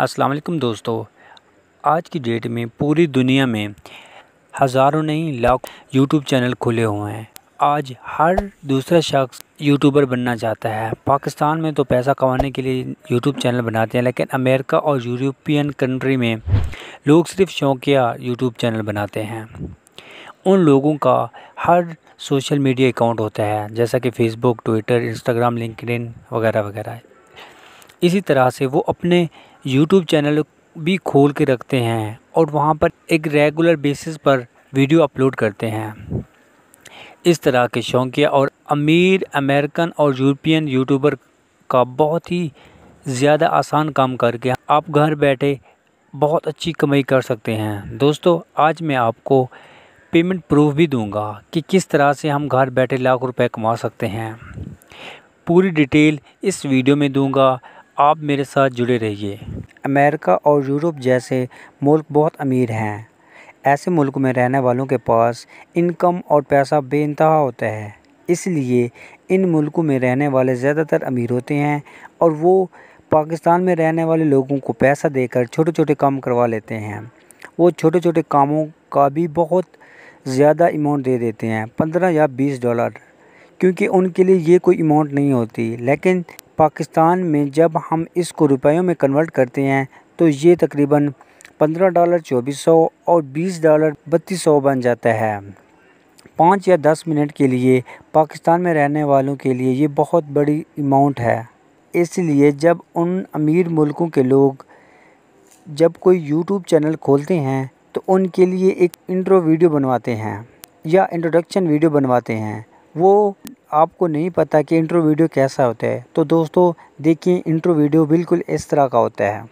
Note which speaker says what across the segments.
Speaker 1: अस्सलाम वालेकुम दोस्तों आज की डेट में पूरी दुनिया में हज़ारों नहीं लाख यूट्यूब चैनल खुले हुए हैं आज हर दूसरा शख्स यूट्यूबर बनना चाहता है पाकिस्तान में तो पैसा कमाने के लिए यूट्यूब चैनल बनाते हैं लेकिन अमेरिका और यूरोपियन कंट्री में लोग सिर्फ शौकिया यूट्यूब चैनल बनाते हैं उन लोगों का हर सोशल मीडिया अकाउंट होता है जैसा कि फ़ेसबुक ट्विटर इंस्टाग्राम लिंकड वगैरह वगैरह इसी तरह से वो अपने यूट्यूब चैनल भी खोल के रखते हैं और वहाँ पर एक रेगुलर बेसिस पर वीडियो अपलोड करते हैं इस तरह के शौकिया और अमीर अमेरिकन और यूरोपियन यूट्यूबर का बहुत ही ज़्यादा आसान काम करके आप घर बैठे बहुत अच्छी कमाई कर सकते हैं दोस्तों आज मैं आपको पेमेंट प्रूफ भी दूंगा कि किस तरह से हम घर बैठे लाख रुपए कमा सकते हैं पूरी डिटेल इस वीडियो में दूंगा आप मेरे साथ जुड़े रहिए अमेरिका और यूरोप जैसे मुल्क बहुत अमीर हैं ऐसे मुल्क में रहने वालों के पास इनकम और पैसा बेानतहा होता है इसलिए इन मुल्कों में रहने वाले ज़्यादातर अमीर होते हैं और वो पाकिस्तान में रहने वाले लोगों को पैसा देकर छोटे छोटे काम करवा लेते हैं वो छोटे छोटे कामों का भी बहुत ज़्यादा अमाउंट दे देते हैं पंद्रह या बीस डॉलर क्योंकि उनके लिए ये कोई अमाउंट नहीं होती लेकिन पाकिस्तान में जब हम इसको रुपयों में कन्वर्ट करते हैं तो ये तकरीबन पंद्रह डॉलर चौबीस सौ और बीस डॉलर बत्तीस सौ बन जाता है पाँच या दस मिनट के लिए पाकिस्तान में रहने वालों के लिए ये बहुत बड़ी अमाउंट है इसलिए जब उन अमीर मुल्कों के लोग जब कोई YouTube चैनल खोलते हैं तो उनके लिए एक इंट्रो वीडियो बनवाते हैं या इंट्रोडक्शन वीडियो बनवाते हैं वो आपको नहीं पता कि इंट्रो वीडियो कैसा होता है तो दोस्तों देखिए इंट्रो वीडियो बिल्कुल इस तरह का होता है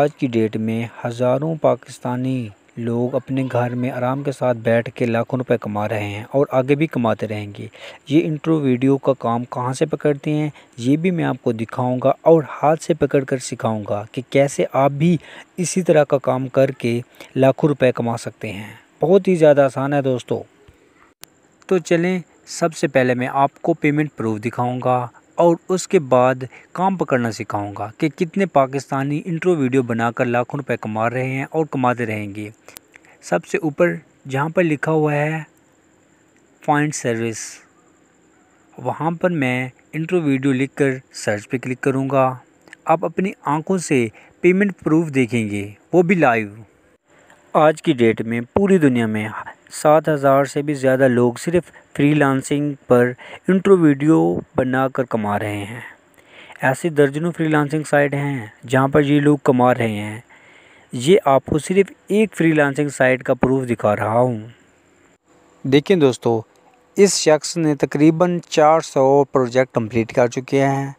Speaker 1: आज की डेट में हज़ारों पाकिस्तानी लोग अपने घर में आराम के साथ बैठ के लाखों रुपए कमा रहे हैं और आगे भी कमाते रहेंगे ये इंट्रो वीडियो का काम कहाँ से पकड़ते हैं ये भी मैं आपको दिखाऊंगा और हाथ से पकड़ कर सिखाऊंगा कि कैसे आप भी इसी तरह का काम करके लाखों रुपए कमा सकते हैं बहुत ही ज़्यादा आसान है दोस्तों तो चलें सबसे पहले मैं आपको पेमेंट प्रूफ दिखाऊँगा और उसके बाद काम पकड़ना सिखाऊंगा कि कितने पाकिस्तानी इंट्रो वीडियो बनाकर लाखों रुपए कमा रहे हैं और कमाते रहेंगे सबसे ऊपर जहाँ पर लिखा हुआ है फाइंड सर्विस वहाँ पर मैं इंट्रो वीडियो लिखकर सर्च पे क्लिक करूँगा आप अपनी आंखों से पेमेंट प्रूफ देखेंगे वो भी लाइव आज की डेट में पूरी दुनिया में सात हज़ार से भी ज़्यादा लोग सिर्फ फ्रीलांसिंग पर इंट्रो वीडियो बनाकर कमा रहे हैं ऐसे दर्जनों फ्रीलांसिंग साइट हैं जहां पर ये लोग कमा रहे हैं ये आपको सिर्फ एक फ्रीलांसिंग साइट का प्रूफ दिखा रहा हूँ देखिए दोस्तों इस शख्स ने तकरीबन 400 प्रोजेक्ट कंप्लीट कर चुके हैं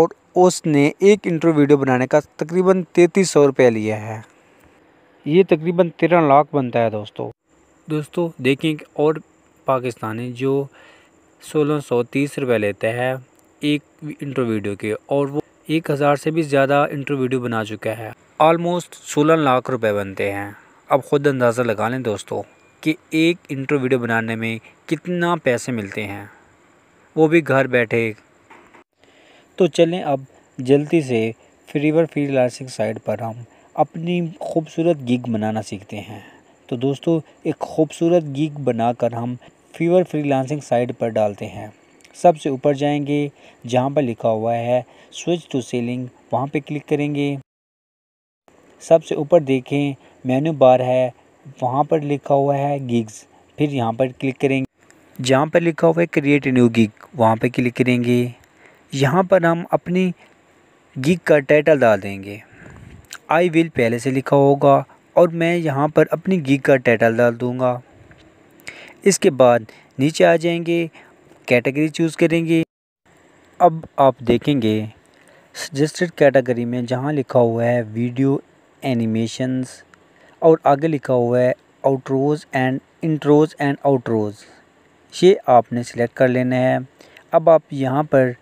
Speaker 1: और उसने एक इंट्रो वीडियो बनाने का तकरीबन तैंतीस सौ रुपया लिया है ये तकरीबन तेरह लाख बनता है दोस्तों दोस्तों देखें कि और पाकिस्तानी जो सोलह सौ तीस रुपये लेता है एक इंट्रो वीडियो के और वो एक हज़ार से भी ज़्यादा इंट्रो वीडियो बना चुका है आलमोस्ट सोलह लाख रुपए बनते हैं अब ख़ुद अंदाज़ा लगा लें दोस्तों कि एक इंट्रो वीडियो बनाने में कितना पैसे मिलते हैं वो भी घर बैठे तो चलें अब जल्दी से फ्रीवर फ्री लाइसेंस साइट पर हम अपनी खूबसूरत गिग बनाना सीखते हैं तो दोस्तों एक खूबसूरत गीक बनाकर हम फीवर फ्रीलांसिंग साइट पर डालते हैं सबसे ऊपर जाएंगे जहाँ पर लिखा हुआ है स्विच टू सेलिंग वहाँ पे क्लिक करेंगे सबसे ऊपर देखें मेन्यू बार है वहाँ पर लिखा हुआ है गिग्स फिर यहाँ पर क्लिक करेंगे जहाँ पर लिखा हुआ है क्रिएट न्यू गिग वहाँ पर क्लिक करेंगे यहाँ पर हम अपनी गिग का टाइटल डाल देंगे आई विल पहले से लिखा होगा और मैं यहाँ पर अपनी गिग का टाइटल डाल दूँगा इसके बाद नीचे आ जाएंगे कैटेगरी चूज़ करेंगे अब आप देखेंगे सजेस्टेड कैटेगरी में जहाँ लिखा हुआ है वीडियो एनिमेशंस और आगे लिखा हुआ है outros and intros and outros ये आपने सिलेक्ट कर लेना है अब आप यहाँ पर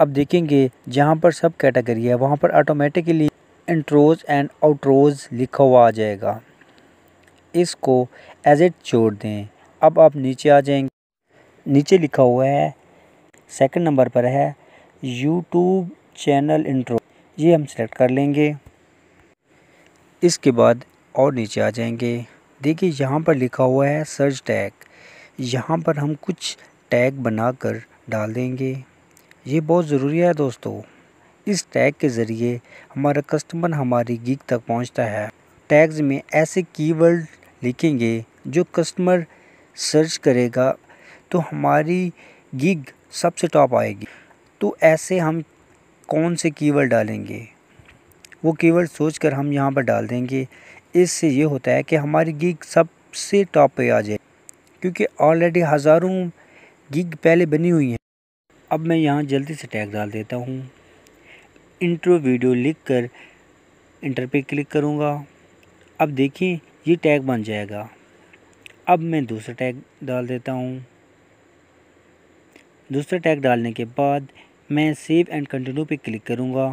Speaker 1: अब देखेंगे जहाँ पर सब कैटेगरी है वहाँ पर ऑटोमेटिकली इंट्रोज एंड आउटरोज लिखा हुआ आ जाएगा इसको एज इट छोड़ दें अब आप नीचे आ जाएंगे नीचे लिखा हुआ है सेकंड नंबर पर है यूट्यूब चैनल इंट्रो ये हम सेलेक्ट कर लेंगे इसके बाद और नीचे आ जाएंगे देखिए यहाँ पर लिखा हुआ है सर्च टैग यहाँ पर हम कुछ टैग बनाकर डाल देंगे ये बहुत ज़रूरी है दोस्तों इस टैग के ज़रिए हमारा कस्टमर हमारी गिग तक पहुंचता है टैग्स में ऐसे कीवर्ड लिखेंगे जो कस्टमर सर्च करेगा तो हमारी गिग सबसे टॉप आएगी तो ऐसे हम कौन से कीवर्ड डालेंगे वो कीवर्ड सोच कर हम यहाँ पर डाल देंगे इससे ये होता है कि हमारी गिग सबसे टॉप पे आ जाए क्योंकि ऑलरेडी हज़ारों गिग पहले बनी हुई हैं अब मैं यहाँ जल्दी से टैग डाल देता हूँ इंट्रो वीडियो लिख कर इंटर पे क्लिक करूँगा अब देखिए ये टैग बन जाएगा अब मैं दूसरा टैग डाल देता हूँ दूसरा टैग डालने के बाद मैं सेव एंड कंटिन्यू पे क्लिक करूँगा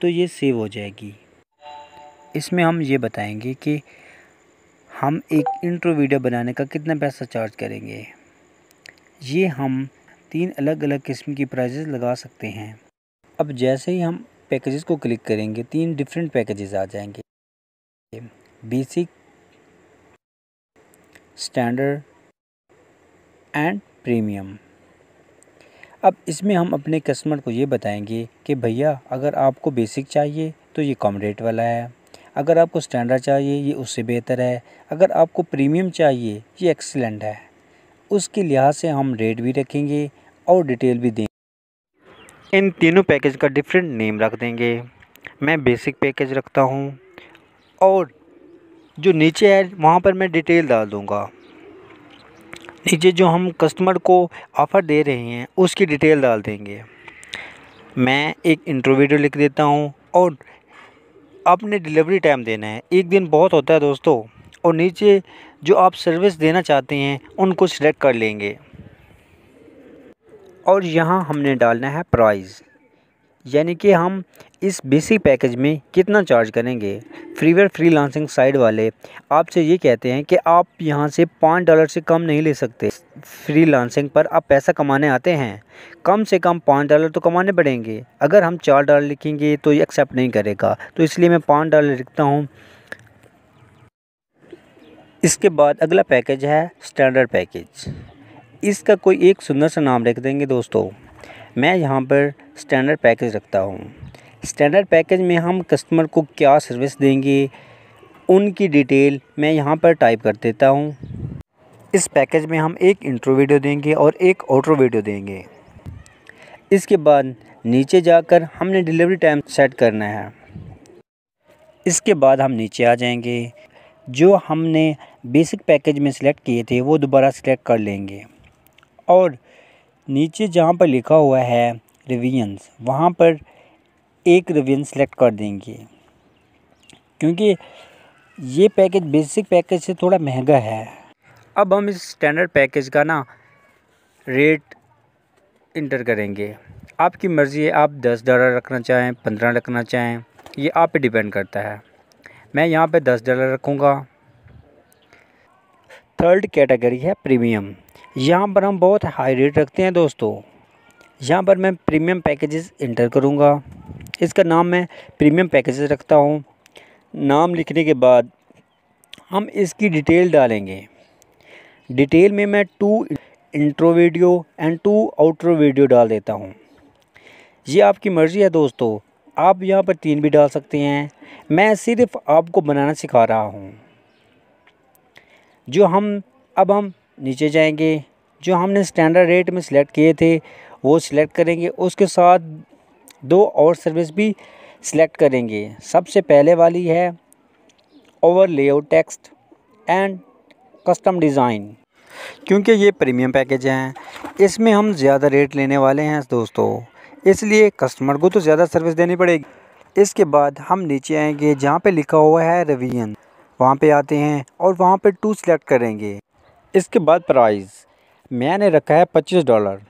Speaker 1: तो ये सेव हो जाएगी इसमें हम ये बताएंगे कि हम एक इंट्रो वीडियो बनाने का कितना पैसा चार्ज करेंगे ये हम तीन अलग अलग किस्म की प्राइजेस लगा सकते हैं अब जैसे ही हम पैकेजेस को क्लिक करेंगे तीन डिफरेंट पैकेजेस आ जाएंगे बेसिक स्टैंडर्ड एंड प्रीमियम अब इसमें हम अपने कस्टमर को ये बताएंगे कि भैया अगर आपको बेसिक चाहिए तो ये कम रेट वाला है अगर आपको स्टैंडर्ड चाहिए ये उससे बेहतर है अगर आपको प्रीमियम चाहिए ये एक्सीलेंट है उसके लिहाज से हम रेट भी रखेंगे और डिटेल भी देंगे इन तीनों पैकेज का डिफरेंट नेम रख देंगे मैं बेसिक पैकेज रखता हूँ और जो नीचे है वहाँ पर मैं डिटेल डाल दूँगा नीचे जो हम कस्टमर को ऑफ़र दे रहे हैं उसकी डिटेल डाल देंगे मैं एक इंट्रो वीडियो लिख देता हूँ और आपने डिलीवरी टाइम देना है एक दिन बहुत होता है दोस्तों और नीचे जो आप सर्विस देना चाहते हैं उनको सिलेक्ट कर लेंगे और यहाँ हमने डालना है प्राइस यानी कि हम इस बेसिक पैकेज में कितना चार्ज करेंगे फ्रीवेयर फ्रीलांसिंग साइट वाले आपसे ये कहते हैं कि आप यहाँ से पाँच डॉलर से कम नहीं ले सकते फ्रीलांसिंग पर आप पैसा कमाने आते हैं कम से कम पाँच डॉलर तो कमाने पड़ेंगे अगर हम चार डॉलर लिखेंगे तो ये एक्सेप्ट नहीं करेगा तो इसलिए मैं पाँच डॉलर लिखता हूँ इसके बाद अगला पैकेज है स्टैंडर्ड पैकेज इसका कोई एक सुंदर सा नाम रख देंगे दोस्तों मैं यहाँ पर स्टैंडर्ड पैकेज रखता हूँ स्टैंडर्ड पैकेज में हम कस्टमर को क्या सर्विस देंगे उनकी डिटेल मैं यहाँ पर टाइप कर देता हूँ इस पैकेज में हम एक इंट्रो वीडियो देंगे और एक आउट्रो वीडियो देंगे इसके बाद नीचे जाकर हमने डिलीवरी टाइम सेट करना है इसके बाद हम नीचे आ जाएंगे जो हमने बेसिक पैकेज में सिलेक्ट किए थे वो दोबारा सिलेक्ट कर लेंगे और नीचे जहाँ पर लिखा हुआ है रिवीजन्स वहाँ पर एक रिवीजन सेलेक्ट कर देंगे क्योंकि ये पैकेज बेसिक पैकेज से थोड़ा महंगा है अब हम इस स्टैंडर्ड पैकेज का ना रेट इंटर करेंगे आपकी मर्ज़ी है आप दस डॉलर रखना चाहें पंद्रह रखना चाहें ये आप पे डिपेंड करता है मैं यहाँ पे दस डॉलर रखूँगा थर्ड कैटेगरी है प्रीमियम यहाँ पर हम बहुत हाई रेट रखते हैं दोस्तों यहाँ पर मैं प्रीमियम पैकेजेस इंटर करूँगा इसका नाम मैं प्रीमियम पैकेजेस रखता हूँ नाम लिखने के बाद हम इसकी डिटेल डालेंगे डिटेल में मैं two intro video and two outro video डाल देता हूँ ये आपकी मर्ज़ी है दोस्तों आप यहाँ पर तीन भी डाल सकते हैं मैं सिर्फ़ आपको बनाना सिखा रहा हूँ जो हम अब हम नीचे जाएंगे जो हमने स्टैंडर्ड रेट में सिलेक्ट किए थे वो सिलेक्ट करेंगे उसके साथ दो और सर्विस भी सिलेक्ट करेंगे सबसे पहले वाली है over layout text and custom design क्योंकि ये प्रीमियम पैकेज हैं इसमें हम ज़्यादा रेट लेने वाले हैं दोस्तों इसलिए कस्टमर को तो ज़्यादा सर्विस देनी पड़ेगी इसके बाद हम नीचे आएंगे जहाँ पे लिखा हुआ है रवियन वहाँ पे आते हैं और वहाँ पे टू सिलेक्ट करेंगे इसके बाद प्राइस मैंने रखा है पच्चीस डॉलर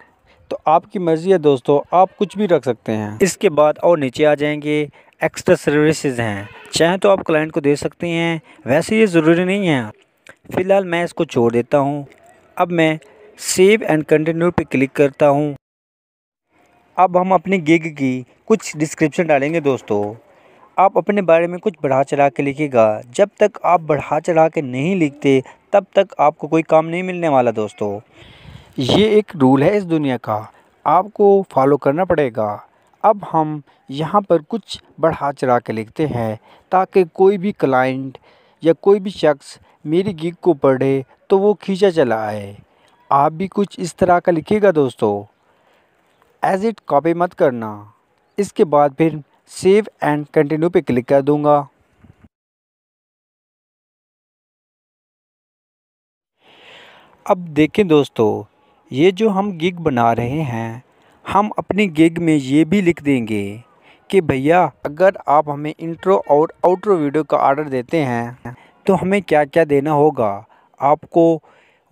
Speaker 1: तो आपकी मर्ज़ी है दोस्तों आप कुछ भी रख सकते हैं इसके बाद और नीचे आ जाएंगे एक्स्ट्रा सर्विसेज हैं चाहे तो आप क्लाइंट को दे सकते हैं वैसे ये ज़रूरी नहीं है फ़िलहाल मैं इसको छोड़ देता हूँ अब मैं सेव एंड कंटिन्यू पे क्लिक करता हूँ अब हम अपनी गिग की कुछ डिस्क्रिप्शन डालेंगे दोस्तों आप अपने बारे में कुछ बढ़ा चढ़ा के लिखेगा जब तक आप बढ़ा चढ़ा के नहीं लिखते तब तक आपको कोई काम नहीं मिलने वाला दोस्तों ये एक रूल है इस दुनिया का आपको फॉलो करना पड़ेगा अब हम यहाँ पर कुछ बढ़ा चढ़ा के लिखते हैं ताकि कोई भी क्लाइंट या कोई भी शख्स मेरी गिग को पढ़े तो वो खींचा चला आए आप भी कुछ इस तरह का लिखिएगा दोस्तों एज इट कॉपी मत करना इसके बाद फिर सेव एंड कंटिन्यू पे क्लिक कर दूंगा अब देखें दोस्तों ये जो हम गिग बना रहे हैं हम अपनी गिग में ये भी लिख देंगे कि भैया अगर आप हमें इंट्रो और आउट्रो वीडियो का आर्डर देते हैं तो हमें क्या क्या देना होगा आपको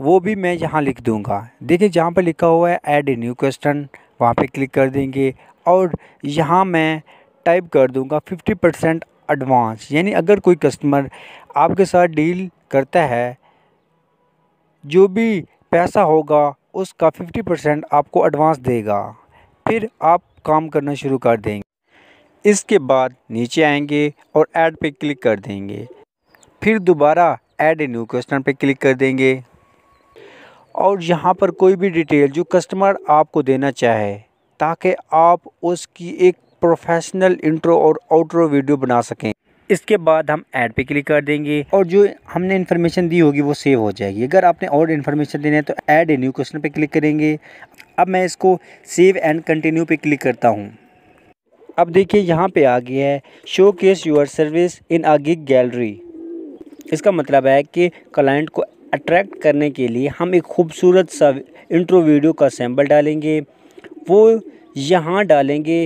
Speaker 1: वो भी मैं यहाँ लिख दूँगा देखिए जहाँ पर लिखा हुआ है ऐड ए न्यू क्वेश्चन वहाँ पे क्लिक कर देंगे और यहाँ मैं टाइप कर दूंगा फिफ्टी परसेंट एडवांस यानी अगर कोई कस्टमर आपके साथ डील करता है जो भी पैसा होगा उसका फिफ्टी परसेंट आपको एडवांस देगा फिर आप काम करना शुरू कर देंगे इसके बाद नीचे आएंगे और ऐड पे क्लिक कर देंगे फिर दोबारा ऐड ए न्यू कस्टमर पे क्लिक कर देंगे और यहाँ पर कोई भी डिटेल जो कस्टमर आपको देना चाहे ताकि आप उसकी एक प्रोफेशनल इंट्रो और आउट्रो वीडियो बना सकें इसके बाद हम ऐड पे क्लिक कर देंगे और जो हमने इन्फॉर्मेशन दी होगी वो सेव हो जाएगी अगर आपने और इन्फॉर्मेशन देना है तो ऐड ए न्यू क्वेश्चन पे क्लिक करेंगे अब मैं इसको सेव एंड कंटिन्यू पे क्लिक करता हूँ अब देखिए यहाँ पे आ गया है showcase your service in a gig gallery इसका मतलब है कि क्लाइंट को अट्रैक्ट करने के लिए हम एक खूबसूरत सा इंट्रो वीडियो का सैम्पल डालेंगे वो यहाँ डालेंगे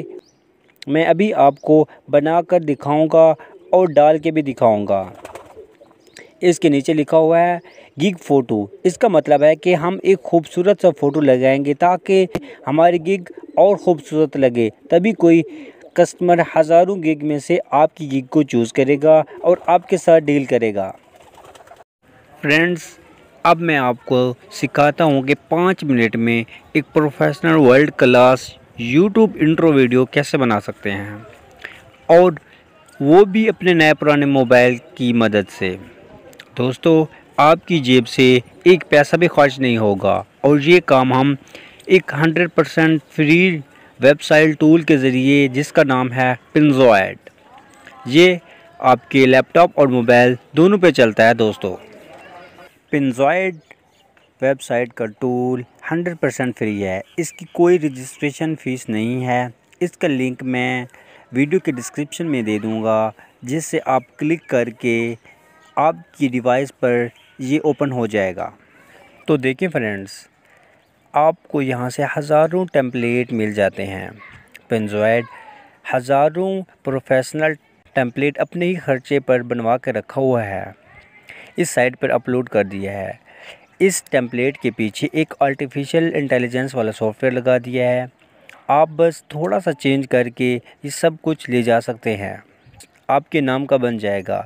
Speaker 1: मैं अभी आपको बना कर दिखाऊँगा और डाल के भी दिखाऊँगा इसके नीचे लिखा हुआ है गिग फ़ोटो इसका मतलब है कि हम एक खूबसूरत सा फ़ोटो लगाएंगे ताकि हमारी गिग और ख़ूबसूरत लगे तभी कोई कस्टमर हज़ारों गिग में से आपकी गिग को चूज़ करेगा और आपके साथ डील करेगा फ्रेंड्स अब मैं आपको सिखाता हूँ कि पाँच मिनट में एक professional world class YouTube intro video कैसे बना सकते हैं और वो भी अपने नए पुराने मोबाइल की मदद से दोस्तों आपकी जेब से एक पैसा भी खर्च नहीं होगा और ये काम हम एक hundred percent free website tool के ज़रिए जिसका नाम है पिंजो एड ये आपके लैपटॉप और मोबाइल दोनों पे चलता है दोस्तों पिंजॉइड वेबसाइट का टूल हंड्रेड परसेंट फ्री है इसकी कोई रजिस्ट्रेशन फ़ीस नहीं है इसका लिंक मैं वीडियो के डिस्क्रिप्शन में दे दूँगा जिससे आप क्लिक करके आपकी डिवाइस पर ये ओपन हो जाएगा तो देखें फ्रेंड्स आपको यहाँ से हज़ारों टेम्पलेट मिल जाते हैं पेंजॉयड हज़ारों प्रोफेशनल टेम्पलेट अपने ही खर्चे पर बनवा कर रखा हुआ है इस साइट पर अपलोड कर दिया है इस टेम्पलेट के पीछे एक आर्टिफिशियल इंटेलिजेंस वाला सॉफ्टवेयर लगा दिया है आप बस थोड़ा सा चेंज करके ये सब कुछ ले जा सकते हैं आपके नाम का बन जाएगा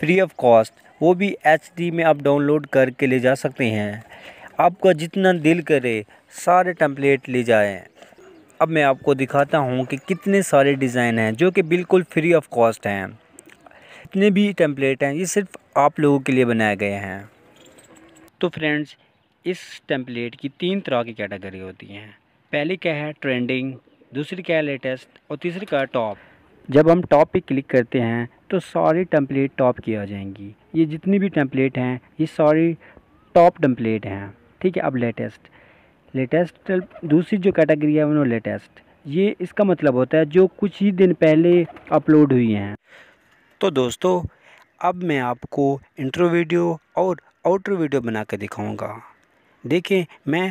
Speaker 1: फ्री ऑफ कॉस्ट वो भी एच में आप डाउनलोड करके ले जा सकते हैं आपका जितना दिल करे सारे टेम्पलेट ले जाएं अब मैं आपको दिखाता हूँ कि कितने सारे डिज़ाइन हैं जो कि बिल्कुल फ्री ऑफ कॉस्ट हैं इतने भी टेम्पलेट हैं ये सिर्फ आप लोगों के लिए बनाए गए हैं तो फ्रेंड्स इस टेम्पलेट की तीन तरह की कैटेगरी होती हैं पहली क्या है ट्रेंडिंग दूसरी क्या है लेटेस्ट और तीसरी क्या है टॉप जब हम टॉप पे क्लिक करते हैं तो सारी टेम्पलेट टॉप की आ जाएंगी ये जितनी भी टेम्पलेट हैं ये सारी टॉप टेम्पलेट हैं ठीक है अब लेटेस्ट लेटेस्ट दूसरी जो कैटेगरी है वो लेटेस्ट ये इसका मतलब होता है जो कुछ ही दिन पहले अपलोड हुई हैं तो दोस्तों अब मैं आपको इंट्रो वीडियो और आउटर वीडियो बना कर दिखाऊँगा देखिए मैं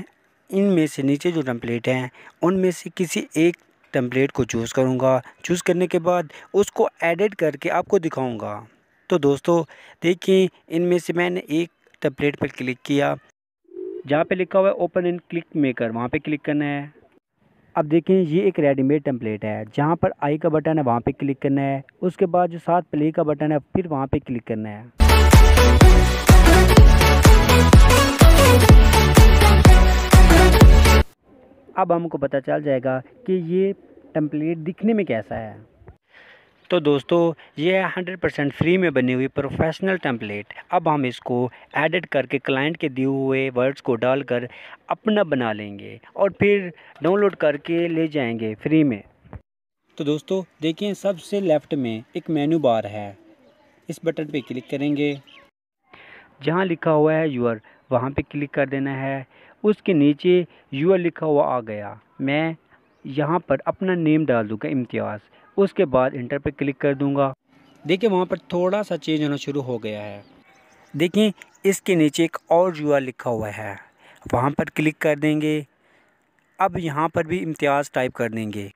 Speaker 1: इनमें से नीचे जो टम्पलेट हैं उनमें से किसी एक टम्पलेट को चूज़ करूँगा चूज़ करने के बाद उसको एडिट करके आपको दिखाऊँगा तो दोस्तों देखिए इनमें से मैंने एक टम्पलेट पर क्लिक किया जहाँ पे लिखा हुआ है ओपन इन क्लिक मेकर वहाँ पे क्लिक करना है अब देखें ये एक रेडीमेड टम्पलेट है जहाँ पर आई का बटन है वहाँ पे क्लिक करना है उसके बाद जो साथ प्ले का बटन है फिर वहाँ पे क्लिक करना है अब हमको पता चल जाएगा कि ये टेम्पलेट दिखने में कैसा है तो दोस्तों ये है हंड्रेड परसेंट फ्री में बनी हुई प्रोफेशनल टेम्पलेट अब हम इसको एडिट करके क्लाइंट के दिए हुए वर्ड्स को डालकर अपना बना लेंगे और फिर डाउनलोड करके ले जाएंगे फ्री में तो दोस्तों देखिए सबसे लेफ़्ट में एक मेनू बार है इस बटन पे क्लिक करेंगे जहाँ लिखा हुआ है यूर वहाँ पे क्लिक कर देना है उसके नीचे यूर लिखा हुआ आ गया मैं यहाँ पर अपना नेम डाल दूँगा इम्तियाज़ उसके बाद इंटर पर क्लिक कर दूँगा देखिए वहाँ पर थोड़ा सा चेंज होना शुरू हो गया है देखिए इसके नीचे एक और युवा लिखा हुआ है वहाँ पर क्लिक कर देंगे अब यहाँ पर भी इम्तियाज़ टाइप कर देंगे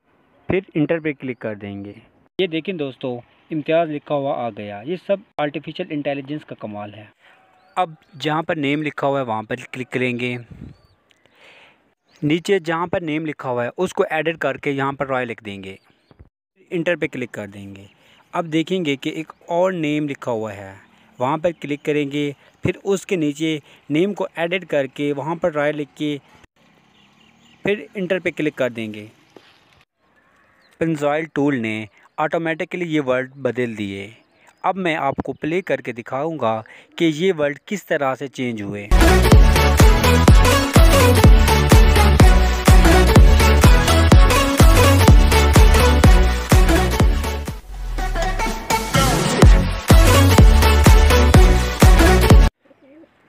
Speaker 1: फिर इंटर पर क्लिक कर देंगे ये देखें दोस्तों इम्तियाज़ लिखा हुआ आ गया ये सब आर्टिफिशियल इंटेलिजेंस का कमाल है अब जहाँ पर नेम लिखा हुआ है वहाँ पर क्लिक करेंगे नीचे जहाँ पर नेम लिखा हुआ है उसको एडिट करके यहाँ पर रॉय लिख देंगे इंटर पे क्लिक कर देंगे अब देखेंगे कि एक और नेम लिखा हुआ है वहाँ पर क्लिक करेंगे फिर उसके नीचे नेम को एडिट करके वहाँ पर रॉय लिख के फिर इंटर पे क्लिक कर देंगे पेंजॉयल टूल ने ऑटोमेटिकली ये वर्ड बदल दिए अब मैं आपको प्ले करके दिखाऊँगा कि ये वर्ड किस तरह से चेंज हुए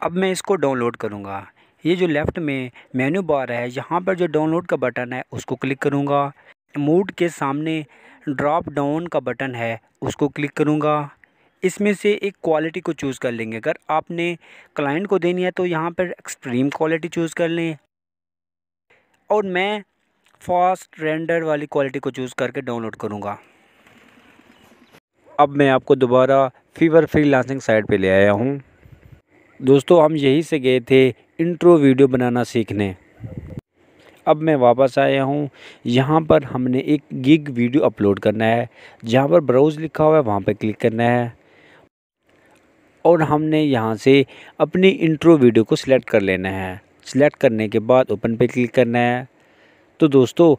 Speaker 1: अब मैं इसको डाउनलोड करूँगा ये जो लेफ़्ट में मेन्यू बार है यहाँ पर जो डाउनलोड का बटन है उसको क्लिक करूँगा मूड के सामने ड्रॉप डाउन का बटन है उसको क्लिक करूँगा इसमें से एक क्वालिटी को चूज़ कर लेंगे अगर आपने क्लाइंट को देनी है तो यहाँ पर एक्सट्रीम क्वालिटी चूज़ कर लें और मैं फास्ट रेंडर वाली क्वालिटी को चूज़ करके डाउनलोड करूँगा अब मैं आपको दोबारा फीवर फ्री लांसिंग साइट पर ले आया हूँ दोस्तों हम यहीं से गए थे इंट्रो वीडियो बनाना सीखने अब मैं वापस आया हूँ यहाँ पर हमने एक गिग वीडियो अपलोड करना है जहाँ पर ब्राउज़ लिखा हुआ है वहाँ पर क्लिक करना है और हमने यहाँ से अपनी इंट्रो वीडियो को सिलेक्ट कर लेना है सिलेक्ट करने के बाद ओपन पे क्लिक करना है तो दोस्तों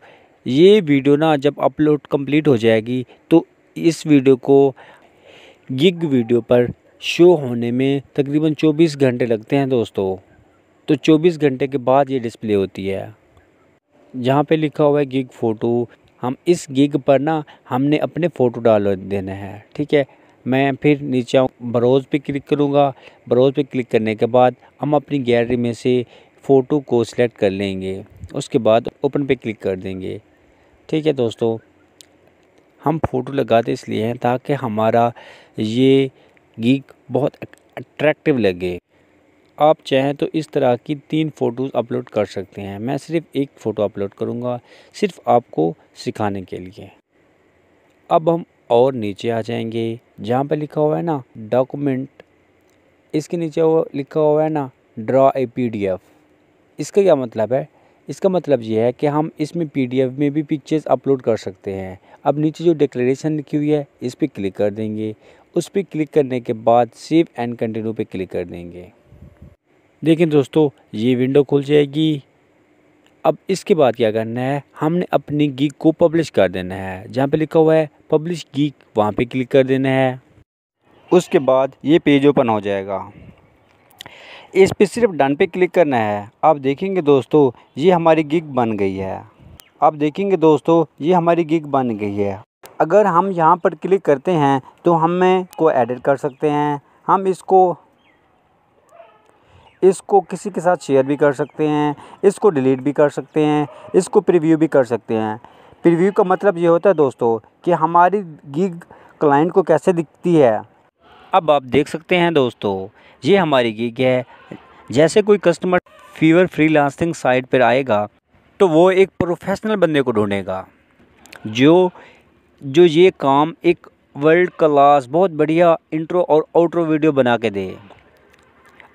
Speaker 1: ये वीडियो ना जब अपलोड कंप्लीट हो जाएगी तो इस वीडियो को गिग वीडियो पर शो होने में तकरीबन 24 घंटे लगते हैं दोस्तों तो 24 घंटे के बाद ये डिस्प्ले होती है जहाँ पे लिखा हुआ है गिग फ़ोटो हम इस गिग पर ना हमने अपने फ़ोटो डाल देना है ठीक है मैं फिर नीचे आऊँ बरोज़ पे क्लिक करूँगा बरोज़ पे क्लिक करने के बाद हम अपनी गैलरी में से फ़ोटो को सिलेक्ट कर लेंगे उसके बाद ओपन पे क्लिक कर देंगे ठीक है दोस्तों हम फ़ोटो लगाते इसलिए हैं ताकि हमारा ये गीक बहुत अट्रैक्टिव लगे आप चाहें तो इस तरह की तीन फ़ोटोज़ अपलोड कर सकते हैं मैं सिर्फ़ एक फ़ोटो अपलोड करूँगा सिर्फ आपको सिखाने के लिए अब हम और नीचे आ जाएंगे जहाँ पर लिखा हुआ है ना डॉक्यूमेंट इसके नीचे हुआ लिखा हुआ है ना ड्रा ए पी इसका क्या मतलब है इसका मतलब ये है कि हम इसमें पीडीएफ में भी पिक्चर्स अपलोड कर सकते हैं अब नीचे जो डिक्लेरेशन लिखी हुई है इस पर क्लिक कर देंगे उस पर क्लिक करने के बाद सेव एंड कंटिन्यू पे क्लिक कर देंगे देखें दोस्तों ये विंडो खुल जाएगी अब इसके बाद क्या करना है हमने अपनी गीक को पब्लिश कर देना है जहाँ पे लिखा हुआ है पब्लिश गीक वहाँ पे क्लिक कर देना है उसके बाद ये पेज ओपन हो जाएगा इस पर सिर्फ डन पे क्लिक करना है आप देखेंगे दोस्तों ये हमारी गिग बन गई है आप देखेंगे दोस्तों ये हमारी गिग बन गई है अगर हम यहाँ पर क्लिक करते हैं तो हमें को एडिट कर सकते हैं हम इसको इसको किसी के साथ शेयर भी कर सकते हैं इसको डिलीट भी कर सकते हैं इसको प्रीव्यू भी कर सकते हैं प्रीव्यू का मतलब ये होता है दोस्तों कि हमारी गिग क्लाइंट को कैसे दिखती है अब आप देख सकते हैं दोस्तों ये हमारी गिग है जैसे कोई कस्टमर फीवर फ्री साइट पर आएगा तो वो एक प्रोफेशनल बंदे को ढूंढेगा जो जो ये काम एक वर्ल्ड क्लास बहुत बढ़िया इंट्रो और आउट्रो वीडियो बना के दे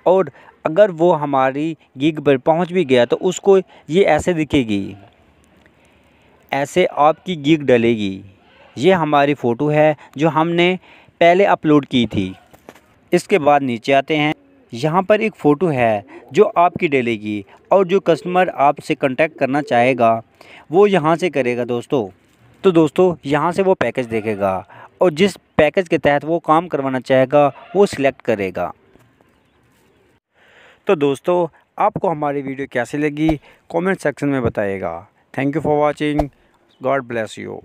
Speaker 1: और अगर वो हमारी गिग पर पहुंच भी गया तो उसको ये ऐसे दिखेगी ऐसे आपकी गिग डलेगी ये हमारी फ़ोटो है जो हमने पहले अपलोड की थी इसके बाद नीचे आते हैं यहाँ पर एक फ़ोटो है जो आपकी डलेगी और जो कस्टमर आपसे कांटेक्ट करना चाहेगा वो यहाँ से करेगा दोस्तों तो दोस्तों यहाँ से वो पैकेज देखेगा और जिस पैकेज के तहत वो काम करवाना चाहेगा वो सिलेक्ट करेगा तो दोस्तों आपको हमारी वीडियो कैसी लगी कमेंट सेक्शन में बताइएगा thank you for watching God bless you